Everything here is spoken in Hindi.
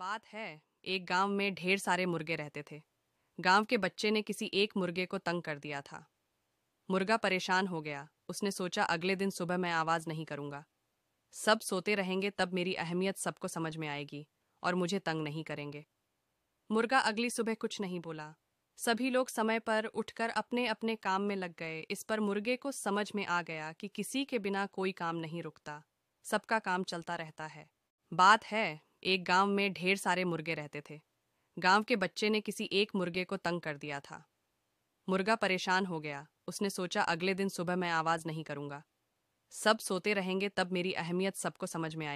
बात है एक गांव में ढेर सारे मुर्गे रहते थे गांव के बच्चे ने किसी एक मुर्गे को तंग कर दिया था मुर्गा परेशान हो गया उसने सोचा अगले दिन सुबह मैं आवाज़ नहीं करूंगा सब सोते रहेंगे तब मेरी अहमियत सबको समझ में आएगी और मुझे तंग नहीं करेंगे मुर्गा अगली सुबह कुछ नहीं बोला सभी लोग समय पर उठकर अपने अपने काम में लग गए इस पर मुर्गे को समझ में आ गया कि किसी के बिना कोई काम नहीं रुकता सबका काम चलता रहता है बात है एक गांव में ढेर सारे मुर्गे रहते थे गांव के बच्चे ने किसी एक मुर्गे को तंग कर दिया था मुर्गा परेशान हो गया उसने सोचा अगले दिन सुबह मैं आवाज़ नहीं करूंगा सब सोते रहेंगे तब मेरी अहमियत सबको समझ में आएगी